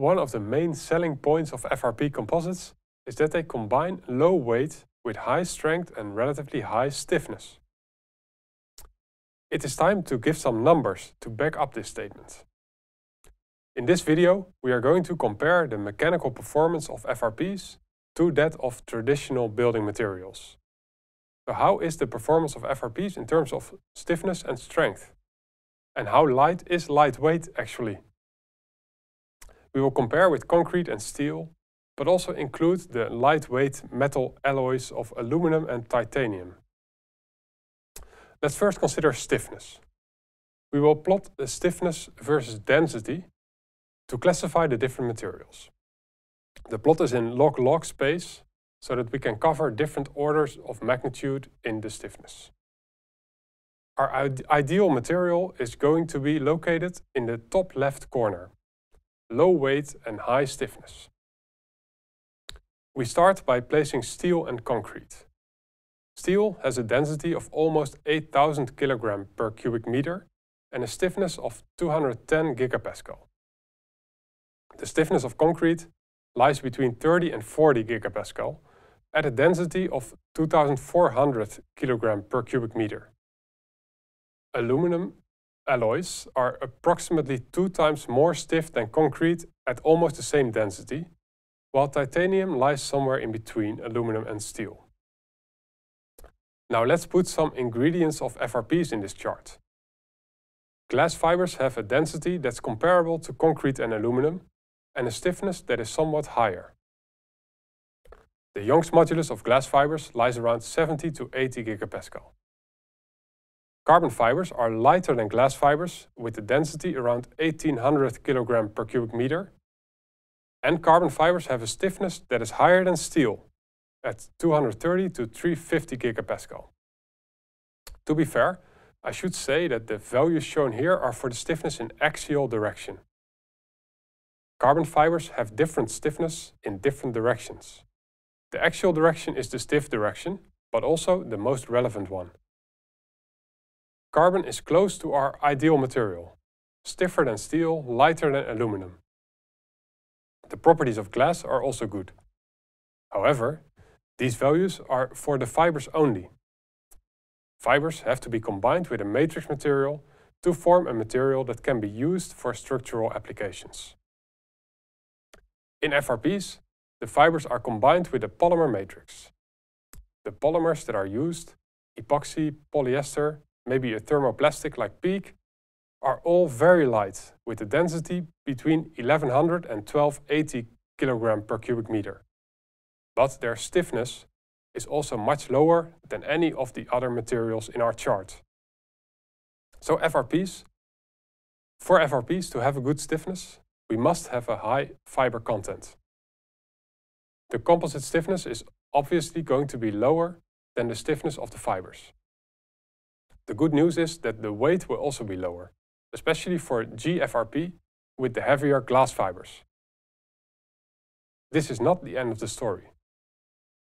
One of the main selling points of FRP composites is that they combine low weight with high strength and relatively high stiffness. It is time to give some numbers to back up this statement. In this video, we are going to compare the mechanical performance of FRPs to that of traditional building materials. So how is the performance of FRPs in terms of stiffness and strength? And how light is lightweight actually? We will compare with concrete and steel, but also include the lightweight metal alloys of aluminum and titanium. Let's first consider stiffness. We will plot the stiffness versus density to classify the different materials. The plot is in log-log space, so that we can cover different orders of magnitude in the stiffness. Our ideal material is going to be located in the top left corner low weight and high stiffness. We start by placing steel and concrete. Steel has a density of almost 8000 kg per cubic meter and a stiffness of 210 gigapascal. The stiffness of concrete lies between 30 and 40 gigapascal at a density of 2400 kg per cubic meter. Aluminum alloys are approximately two times more stiff than concrete at almost the same density, while titanium lies somewhere in between aluminum and steel. Now let's put some ingredients of FRPs in this chart. Glass fibers have a density that's comparable to concrete and aluminum, and a stiffness that is somewhat higher. The Young's modulus of glass fibers lies around 70 to 80 gigapascal. Carbon fibers are lighter than glass fibers with a density around 1800 kg per cubic meter. And carbon fibers have a stiffness that is higher than steel at 230 to 350 gigapascal. To be fair, I should say that the values shown here are for the stiffness in axial direction. Carbon fibers have different stiffness in different directions. The axial direction is the stiff direction, but also the most relevant one. Carbon is close to our ideal material, stiffer than steel, lighter than aluminum. The properties of glass are also good. However, these values are for the fibers only. Fibers have to be combined with a matrix material to form a material that can be used for structural applications. In FRPs, the fibers are combined with a polymer matrix. The polymers that are used, epoxy, polyester, maybe a thermoplastic like PEEK, are all very light, with a density between 1100 and 1280 kg per cubic meter. But their stiffness is also much lower than any of the other materials in our chart. So FRPs, for FRPs to have a good stiffness, we must have a high fiber content. The composite stiffness is obviously going to be lower than the stiffness of the fibers. The good news is that the weight will also be lower, especially for GFRP with the heavier glass fibers. This is not the end of the story.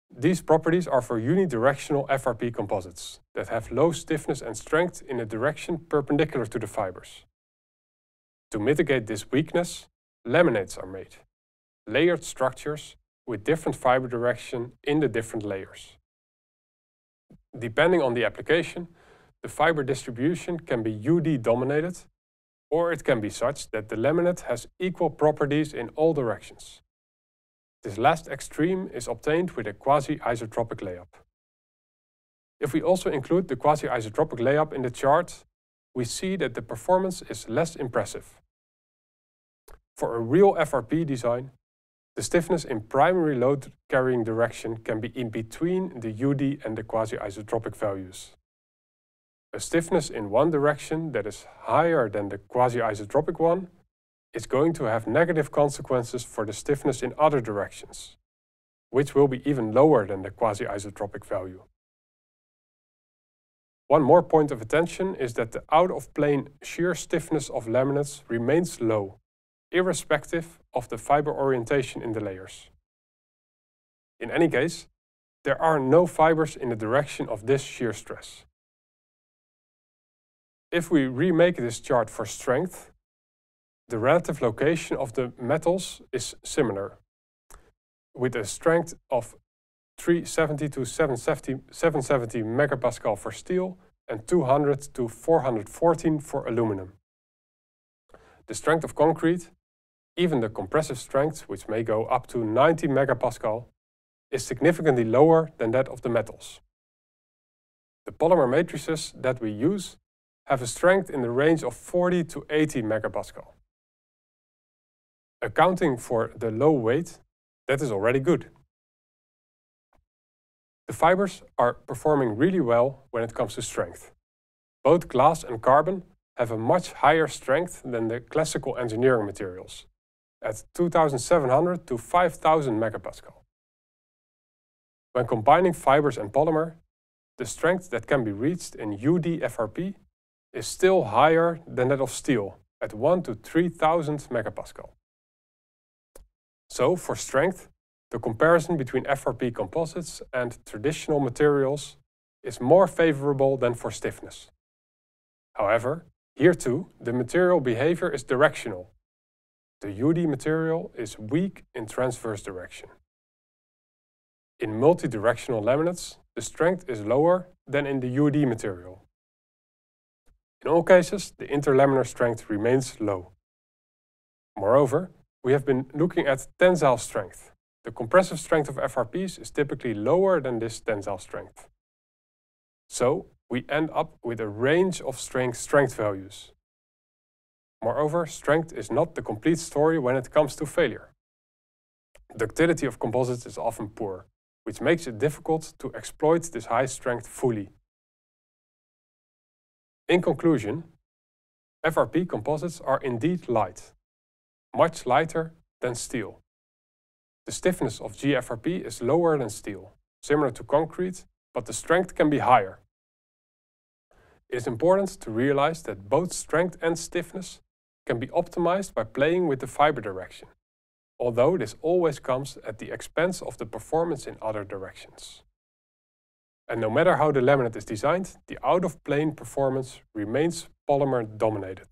These properties are for unidirectional FRP composites that have low stiffness and strength in a direction perpendicular to the fibers. To mitigate this weakness, laminates are made, layered structures with different fiber direction in the different layers. Depending on the application, the fiber distribution can be UD dominated, or it can be such that the laminate has equal properties in all directions. This last extreme is obtained with a quasi-isotropic layup. If we also include the quasi-isotropic layup in the chart, we see that the performance is less impressive. For a real FRP design, the stiffness in primary load carrying direction can be in between the UD and the quasi-isotropic values. A stiffness in one direction that is higher than the quasi-isotropic one is going to have negative consequences for the stiffness in other directions, which will be even lower than the quasi-isotropic value. One more point of attention is that the out-of-plane shear stiffness of laminates remains low, irrespective of the fiber orientation in the layers. In any case, there are no fibers in the direction of this shear stress. If we remake this chart for strength, the relative location of the metals is similar, with a strength of 370 to 770, 770 megapascal for steel and 200 to 414 for aluminum. The strength of concrete, even the compressive strength, which may go up to 90 megapascal, is significantly lower than that of the metals. The polymer matrices that we use have a strength in the range of 40 to 80 megapascal. Accounting for the low weight, that is already good. The fibers are performing really well when it comes to strength. Both glass and carbon have a much higher strength than the classical engineering materials, at 2700 to 5000 megapascal. When combining fibers and polymer, the strength that can be reached in UDFRP is still higher than that of steel at 1 to 3000 megapascal. So for strength, the comparison between FRP composites and traditional materials is more favorable than for stiffness. However, here too, the material behavior is directional. The UD material is weak in transverse direction. In multidirectional laminates, the strength is lower than in the UD material. In all cases, the interlaminar strength remains low. Moreover, we have been looking at tensile strength. The compressive strength of FRPs is typically lower than this tensile strength. So, we end up with a range of strength strength values. Moreover, strength is not the complete story when it comes to failure. Ductility of composites is often poor, which makes it difficult to exploit this high strength fully. In conclusion, FRP composites are indeed light, much lighter than steel. The stiffness of GFRP is lower than steel, similar to concrete, but the strength can be higher. It is important to realize that both strength and stiffness can be optimized by playing with the fiber direction, although this always comes at the expense of the performance in other directions. And no matter how the laminate is designed, the out-of-plane performance remains polymer dominated.